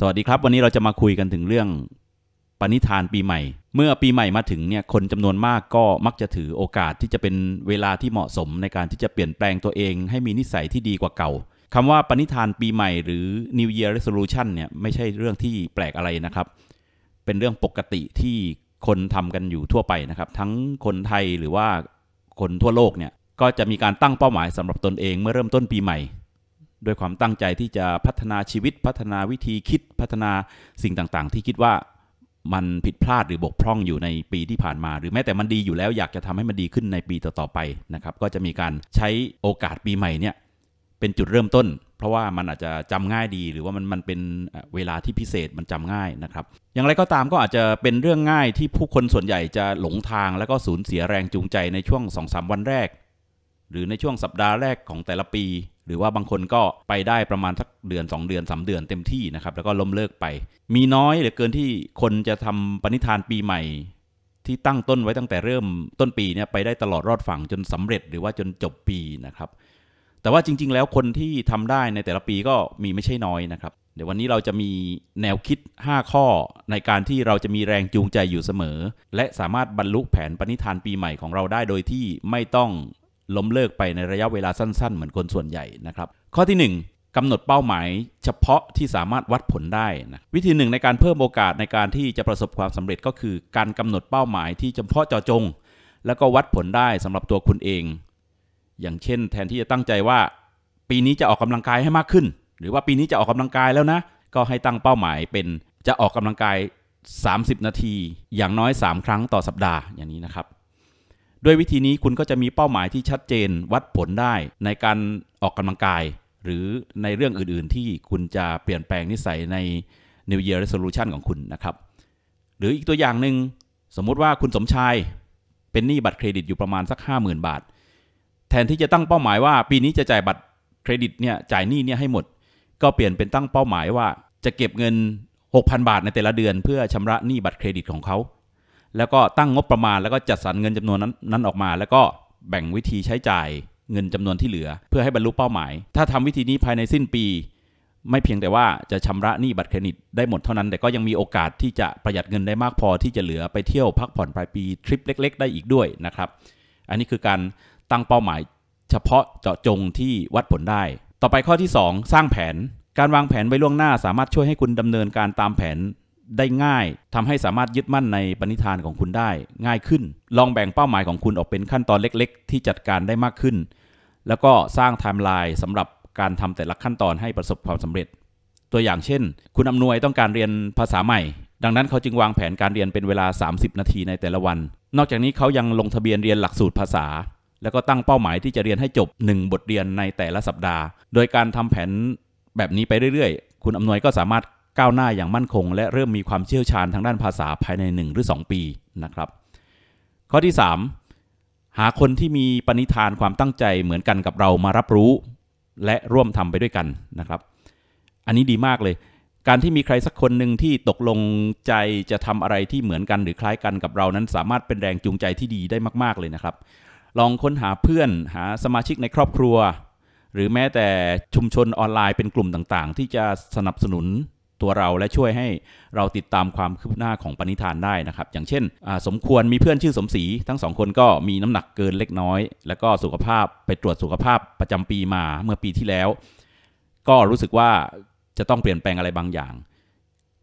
สวัสดีครับ วันนี้เราจะมาคุยกันถึงเรื่องปณิธานปีใหม่ เมื่อปีใหม่มาถึงเนี่ยคนจำนวนมากก็มักจะถือโอกาสที่จะเป็นเวลาที่เหมาะสมในการที่จะเปลี่ยนแปลงตัวเองให้มีนิสัยที่ดีกว่าเก่าคำว่าปณิธานปีใหม่หรือ New Year Resolution เนี่ยไม่ใช่เรื่องที่แปลกอะไรนะครับ เป็นเรื่องปกติที่คนทำกันอยู่ทั่วไปนะครับ ทั้งคนไทยหรือว่าคนทั่วโลกเนี่ยก็จะมีการตั้งเป้าหมายสำหรับตนเอง เมื่อเริ่มต้นปีใหม่ด้วยความตั้งใจที่จะพัฒนาชีวิตพัฒนาวิธีคิดพัฒนาสิ่งต่าง ๆ ที่คิดว่ามันผิดพลาดหรือบกพร่องอยู่ในปีที่ผ่านมา หรือแม้แต่มันดีอยู่แล้ว อยากจะทำให้มันดีขึ้นในปีต่อๆไปนะครับก็จะมีการใช้โอกาสปีใหม่เนี่ยเป็นจุดเริ่มต้น เพราะว่ามันอาจจะจำง่ายดีหรือว่ามันมันเป็นเวลาที่พิเศษมันจำง่ายนะครับอย่างไรก็ตามก็อาจจะเป็นเรื่องง่ายที่ผู้คนส่วนใหญ่จะหลงทางแล้วก็สูญเสียแรงจูงใจในช่วง2-3วันแรกหรือในช่วงสัปดาห์แรกของแต่ละปีหรือว่าบางคนก็ไปได้ประมาณสักเดือน 2 เดือน3เดือนเต็มที่นะครับแล้วก็ล้มเลิกไป มีน้อยเหลือเกินที่คนจะทำปณิธานปีใหม่ ที่ตั้งต้นไว้ตั้งแต่เริ่มต้นปีเนี่ยไปได้ตลอดรอดฝั่งจนสำเร็จหรือว่าจนจบปีนะครับ แต่ว่าจริงๆ แล้วคนที่ทำได้ในแต่ละปีก็มีไม่ใช่น้อยนะครับ เดี๋ยววันนี้เราจะมีแนวคิด 5 ข้อในการที่เราจะมีแรงจูงใจอยู่เสมอ และสามารถบรรลุแผนปณิธานปีใหม่ของเราได้โดยที่ไม่ต้องล้มเลิกไปในระยะเวลาสั้นๆ เหมือนคนส่วนใหญ่นะครับ ข้อที่ 1 กำหนดเป้าหมายเฉพาะที่สามารถวัดผลได้นะวิธีหนึ่งในการเพิ่มโอกาสในการที่จะประสบความสำเร็จก็คือ การกำหนดเป้าหมายที่เฉพาะเจาะจง แล้วก็วัดผลได้สำหรับตัวคุณเอง อย่างเช่นแทนที่จะตั้งใจว่าปีนี้จะออกกำลังกายให้มากขึ้น หรือว่าปีนี้จะออกกำลังกายแล้วนะก็ให้ตั้งเป้าหมายเป็นจะออกกำลังกาย 30 นาที อย่างน้อย 3 ครั้งต่อสัปดาห์อย่างนี้นะครับด้วยวิธีนี้คุณก็จะมีเป้าหมายที่ชัดเจนวัดผลได้ในการออกกำลังกาย หรือในเรื่องอื่นๆที่คุณจะเปลี่ยนแปลงนิสัยใน New Year Resolution ของคุณนะครับ หรืออีกตัวอย่างหนึ่งสมมุติว่าคุณสมชายเป็นหนี้บัตรเครดิตอยู่ประมาณสัก 50,000 บาท แทนที่จะตั้งเป้าหมายว่าปีนี้จะจ่ายบัตรเครดิตเนี่ยจ่ายหนี้เนี่ยให้หมด ก็เปลี่ยนเป็นตั้งเป้าหมายว่า จะเก็บเงิน6,000 บาทในแต่ละเดือนเพื่อชำระหนี้บัตรเครดิตของเขาแล้วก็ตั้งงบประมาณแล้วก็จัดสรรเงินจำนวนนั้นนั้นออกมาแล้วก็แบ่งวิธีใช้จ่ายเงินจำนวนที่เหลือเพื่อให้บรรลุเป้าหมาย ถ้าทำวิธีนี้ภายในสิ้นปีไม่เพียงแต่ว่าจะชำระหนี้บัตรเครดิตได้หมดเท่านั้น แต่ก็ยังมีโอกาสที่จะประหยัดเงินได้มากพอที่จะเหลือไปเที่ยวพักผ่อนปลายปีทริปเล็กๆ ได้อีกด้วยนะครับ อันนี้คือการตั้งเป้าหมายเฉพาะเจาะจงที่วัดผลได้ ต่อไปข้อที่ 2 สร้างแผนการวางแผนไว้ล่วงหน้า สามารถช่วยให้คุณดำเนินการตามแผนได้ง่ายทำให้สามารถยึดมั่นในปณิธานของคุณได้ ง่ายขึ้น ลองแบ่งเป้าหมายของคุณออกเป็นขั้นตอนเล็กๆ ที่จัดการได้มากขึ้น แล้วก็สร้างไทม์ไลน์สำหรับการทำแต่ละขั้นตอนให้ประสบความสำเร็จ ตัวอย่างเช่น คุณอำนวยต้องการเรียนภาษาใหม่ ดังนั้นเขาจึงวางแผนการเรียนเป็นเวลา 30 นาทีในแต่ละวัน นอกจากนี้เขายังลงทะเบียนเรียนหลักสูตรภาษา แล้วก็ตั้งเป้าหมายที่จะเรียนให้จบ1บทเรียนในแต่ละสัปดาห์ โดยการทำแผนแบบนี้ไปเรื่อยๆ คุณอำนวยก็สามารถก้าวหน้าอย่างมั่นคง และเริ่มมีความเชี่ยวชาญทางด้านภาษาภายใน 1 หรือ 2 ปีนะครับ ข้อที่ 3 หาคนที่มีปณิธานความตั้งใจเหมือนกันกับเรามารับรู้ และร่วมทำไปด้วยกันนะครับ อันนี้ดีมากเลย การที่มีใครสักคนหนึ่งที่ตกลงใจจะทำอะไรที่เหมือนกันหรือคล้ายกันกับเรานั้นสามารถเป็นแรงจูงใจที่ดีได้มากๆเลยนะครับ ลองค้นหาเพื่อนหาสมาชิกในครอบครัว หรือแม้แต่ชุมชนออนไลน์เป็นกลุ่มต่างๆ ที่จะสนับสนุนตัวเราและช่วยให้เราติดตามความคืบหน้าของปณิธานได้นะครับ อย่างเช่น สมควรมีเพื่อนชื่อสมศรีทั้งสองคนก็มีน้ำหนักเกินเล็กน้อย แล้วก็สุขภาพไปตรวจสุขภาพประจำปีมาเมื่อปีที่แล้ว ก็รู้สึกว่าจะต้องเปลี่ยนแปลงอะไรบางอย่าง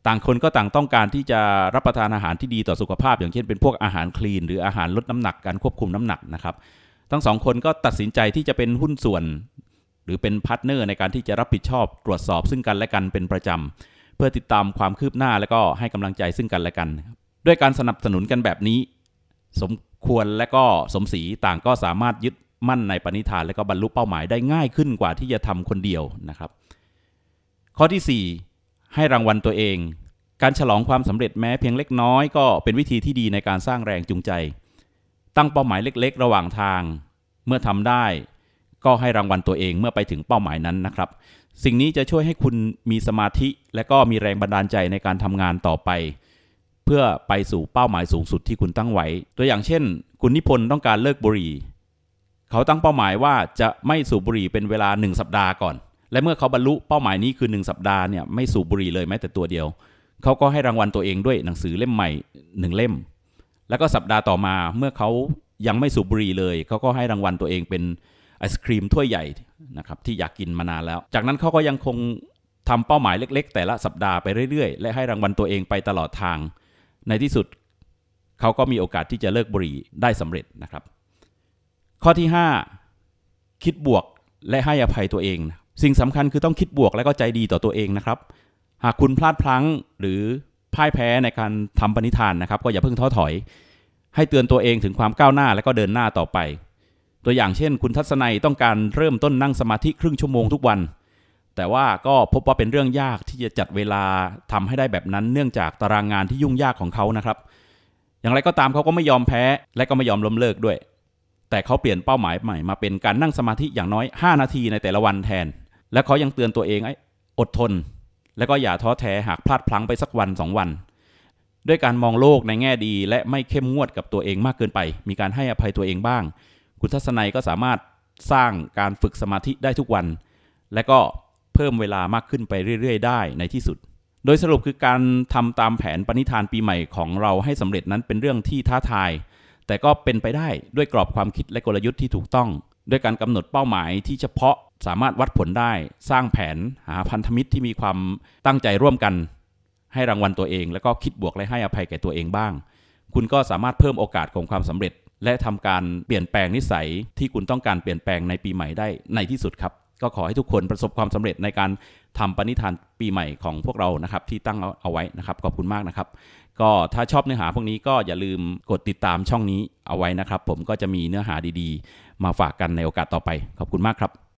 ต่างคนก็ต่างต้องการที่จะรับประทานอาหารที่ดีต่อสุขภาพ อย่างเช่นเป็นพวกอาหารคลีน หรืออาหารลดน้ำหนักการควบคุมน้ำหนักนะครับ ทั้งสองคนก็ตัดสินใจที่จะเป็นหุ้นส่วน หรือเป็นพาร์ทเนอร์ในการที่จะรับผิดชอบตรวจสอบซึ่งกันและกันเป็นประจำเพื่อติดตามความคืบหน้าและก็ให้กำลังใจซึ่งกันและกัน ด้วยการสนับสนุนกันแบบนี้ สมควรและก็สมศรีต่างก็สามารถยึดมั่นในปณิธานและก็บรรลุเป้าหมายได้ง่ายขึ้นกว่าที่จะทำคนเดียวนะครับ ข้อที่ 4 ให้รางวัลตัวเอง การฉลองความสำเร็จแม้เพียงเล็กน้อยก็เป็นวิธีที่ดีในการสร้างแรงจูงใจ ตั้งเป้าหมายเล็ก ๆ ระหว่างทางเมื่อทำได้ ก็ให้รางวัลตัวเองเมื่อไปถึงเป้าหมายนั้นนะครับสิ่งนี้จะช่วยให้คุณมีสมาธิ และก็มีแรงบันดาลใจในการทำงานต่อไป เพื่อไปสู่เป้าหมายสูงสุดที่คุณตั้งไว้ตัวอย่างเช่น คุณนิพนธ์ต้องการเลิกบุหรี่เขาตั้งเป้าหมายว่าจะไม่สูบบุหรี่เป็นเวลา 1 สัปดาห์ก่อน และเมื่อเขาบรรลุเป้าหมายนี้คือ1สัปดาห์เนี่ยไม่สูบบุหรี่เลยแม้แต่ตัวเดียวเขาก็ให้รางวัลตัวเองด้วยหนังสือเล่มใหม่1เล่ม แล้วก็สัปดาห์ต่อมาเมื่อเขายังไม่สูบบุหรี่เลย เขาก็ให้รางวัลตัวเองเป็นไอศครีมถ้วยใหญ่นะครับที่อยากกินมานานแล้ว จากนั้นเขาก็ยังคงทำเป้าหมายเล็กๆ แต่ละสัปดาห์ไปเรื่อยๆและให้รางวัลตัวเองไปตลอดทาง ในที่สุดเขาก็มีโอกาสที่จะเลิกบุหรี่ได้สำเร็จนะครับ ข้อที่ 5 คิดบวกและให้อภัยตัวเอง สิ่งสำคัญคือต้องคิดบวก และก็ใจดีต่อตัวเองนะครับหากคุณพลาดพลั้งหรือพ่ายแพ้ในการทำปณิธานนะครับ ก็อย่าเพิ่งท้อถอยให้เตือนตัวเองถึงความก้าวหน้าและก็เดินหน้าต่อไปตัวอย่างเช่นคุณทัศนัยต้องการเริ่มต้นนั่งสมาธิครึ่งชั่วโมงทุกวัน แต่ว่าก็พบว่าเป็นเรื่องยากที่จะจัดเวลาทำให้ได้แบบนั้นเนื่องจากตารางงานที่ยุ่งยากของเขานะครับ อย่างไรก็ตามเขาก็ไม่ยอมแพ้และก็ไม่ยอมล้มเลิกด้วย แต่เขาเปลี่ยนเป้าหมายใหม่มาเป็นการนั่งสมาธิอย่างน้อย5 นาทีในแต่ละวันแทน และเขายังเตือนตัวเองไอ้อดทน และก็อย่าท้อแท้หากพลาดพลั้งไปสักวัน 2 วัน ด้วยการมองโลกในแง่ดีและไม่เข้มงวดกับตัวเองมากเกินไป มีการให้อภัยตัวเองบ้างคุณทัศนัยก็สามารถสร้างการฝึกสมาธิได้ทุกวัน และก็เพิ่มเวลามากขึ้นไปเรื่อย ๆ ได้ในที่สุด โดยสรุปคือการทำตามแผนปณิธานปีใหม่ของเราให้สำเร็จนั้นเป็นเรื่องที่ท้าทาย แต่ก็เป็นไปได้ด้วยกรอบความคิดและกลยุทธ์ที่ถูกต้อง ด้วยการกำหนดเป้าหมายที่เฉพาะ สามารถวัดผลได้ สร้างแผน หาพันธมิตรที่มีความตั้งใจร่วมกัน ให้รางวัลตัวเอง แล้วก็คิดบวกและให้อภัยแก่ตัวเองบ้าง คุณก็สามารถเพิ่มโอกาสของ ความสำเร็จและทำการเปลี่ยนแปลงนิสัยที่คุณต้องการเปลี่ยนแปลงในปีใหม่ได้ในที่สุดครับ ก็ขอให้ทุกคนประสบความสำเร็จในการทำปณิธานปีใหม่ของพวกเรานะครับที่ตั้งเอาไว้นะครับขอบคุณมากนะครับ ก็ถ้าชอบเนื้อหาพวกนี้ก็อย่าลืมกดติดตามช่องนี้เอาไว้นะครับ ผมก็จะมีเนื้อหาดีๆ มาฝากกันในโอกาสต่อไปขอบคุณมากครับ